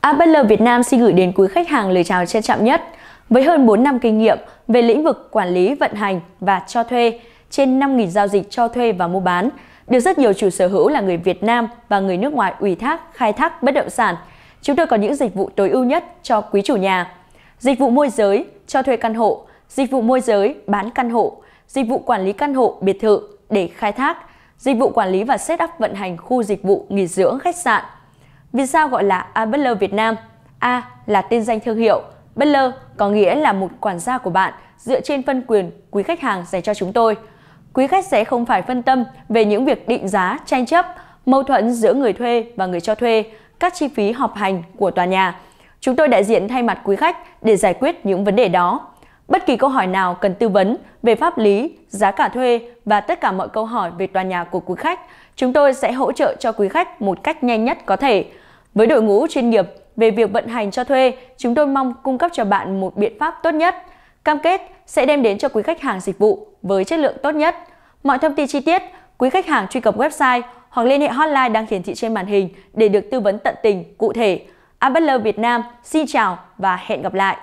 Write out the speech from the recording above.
APL Việt Nam xin gửi đến quý khách hàng lời chào trân trọng nhất. Với hơn 4 năm kinh nghiệm về lĩnh vực quản lý, vận hành và cho thuê, trên 5.000 giao dịch cho thuê và mua bán, được rất nhiều chủ sở hữu là người Việt Nam và người nước ngoài ủy thác, khai thác bất động sản. Chúng tôi có những dịch vụ tối ưu nhất cho quý chủ nhà. Dịch vụ môi giới, cho thuê căn hộ, dịch vụ môi giới, bán căn hộ, dịch vụ quản lý căn hộ, biệt thự để khai thác, dịch vụ quản lý và setup vận hành khu dịch vụ nghỉ dưỡng, khách sạn – vì sao gọi là A Butler Việt Nam? A là tên danh thương hiệu, Butler có nghĩa là một quản gia của bạn dựa trên phân quyền quý khách hàng dành cho chúng tôi. Quý khách sẽ không phải phân tâm về những việc định giá, tranh chấp, mâu thuẫn giữa người thuê và người cho thuê, các chi phí họp hành của tòa nhà. Chúng tôi đại diện thay mặt quý khách để giải quyết những vấn đề đó. Bất kỳ câu hỏi nào cần tư vấn về pháp lý, giá cả thuê và tất cả mọi câu hỏi về tòa nhà của quý khách, chúng tôi sẽ hỗ trợ cho quý khách một cách nhanh nhất có thể. Với đội ngũ chuyên nghiệp về việc vận hành cho thuê, chúng tôi mong cung cấp cho bạn một biện pháp tốt nhất. Cam kết sẽ đem đến cho quý khách hàng dịch vụ với chất lượng tốt nhất. Mọi thông tin chi tiết, quý khách hàng truy cập website hoặc liên hệ hotline đang hiển thị trên màn hình để được tư vấn tận tình, cụ thể. Abutler Việt Nam xin chào và hẹn gặp lại!